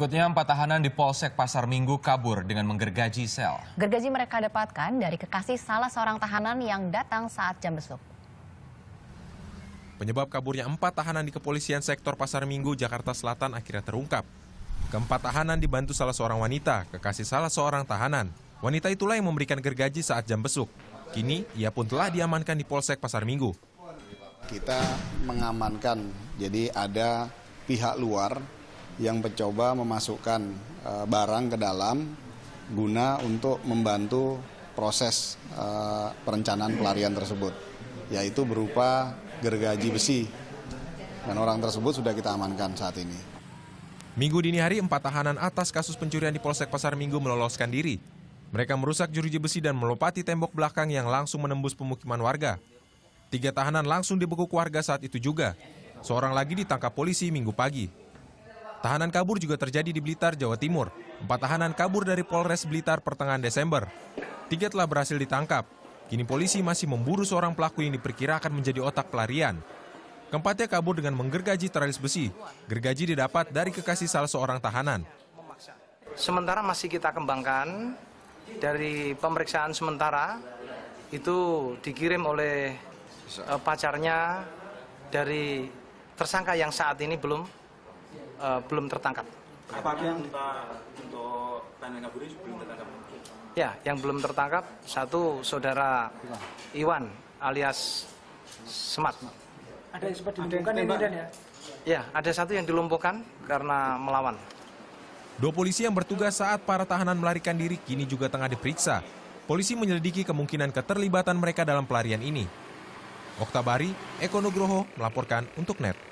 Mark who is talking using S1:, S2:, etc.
S1: Berikutnya empat tahanan di Polsek Pasar Minggu kabur dengan menggergaji sel. Gergaji mereka dapatkan dari kekasih salah seorang tahanan yang datang saat jam besuk. Penyebab kaburnya empat tahanan di kepolisian sektor Pasar Minggu, Jakarta Selatan akhirnya terungkap. Keempat tahanan dibantu salah seorang wanita, kekasih salah seorang tahanan. Wanita itulah yang memberikan gergaji saat jam besuk. Kini, ia pun telah diamankan di Polsek Pasar Minggu.
S2: Kita mengamankan, jadi ada pihak luar yang mencoba memasukkan uh, barang ke dalam guna untuk membantu proses uh, perencanaan pelarian tersebut, yaitu berupa gergaji besi. Dan orang tersebut sudah kita amankan saat ini.
S1: Minggu dini hari, empat tahanan atas kasus pencurian di Polsek Pasar Minggu meloloskan diri. Mereka merusak jeruji besi dan melopati tembok belakang yang langsung menembus pemukiman warga. Tiga tahanan langsung dibekuk warga saat itu juga. Seorang lagi ditangkap polisi minggu pagi. Tahanan kabur juga terjadi di Blitar, Jawa Timur. Empat tahanan kabur dari Polres Blitar pertengahan Desember. Tiga telah berhasil ditangkap. Kini polisi masih memburu seorang pelaku yang diperkirakan menjadi otak pelarian. Keempatnya kabur dengan menggergaji teralis besi. Gergaji didapat dari kekasih salah seorang tahanan.
S3: Sementara masih kita kembangkan dari pemeriksaan sementara itu dikirim oleh eh, pacarnya dari tersangka yang saat ini belum uh, belum tertangkap. Apa yang
S1: untuk Tanah Kaburi belum tertangkap?
S3: Ya, yang belum tertangkap satu saudara Iwan alias Semat. Ada yang sempat dilumpuhkan ini dan ya? Ya, ada satu yang dilumpuhkan karena melawan.
S1: Dua polisi yang bertugas saat para tahanan melarikan diri kini juga tengah diperiksa. Polisi menyelidiki kemungkinan keterlibatan mereka dalam pelarian ini. Oktabari, Eko Nugroho melaporkan untuk NET.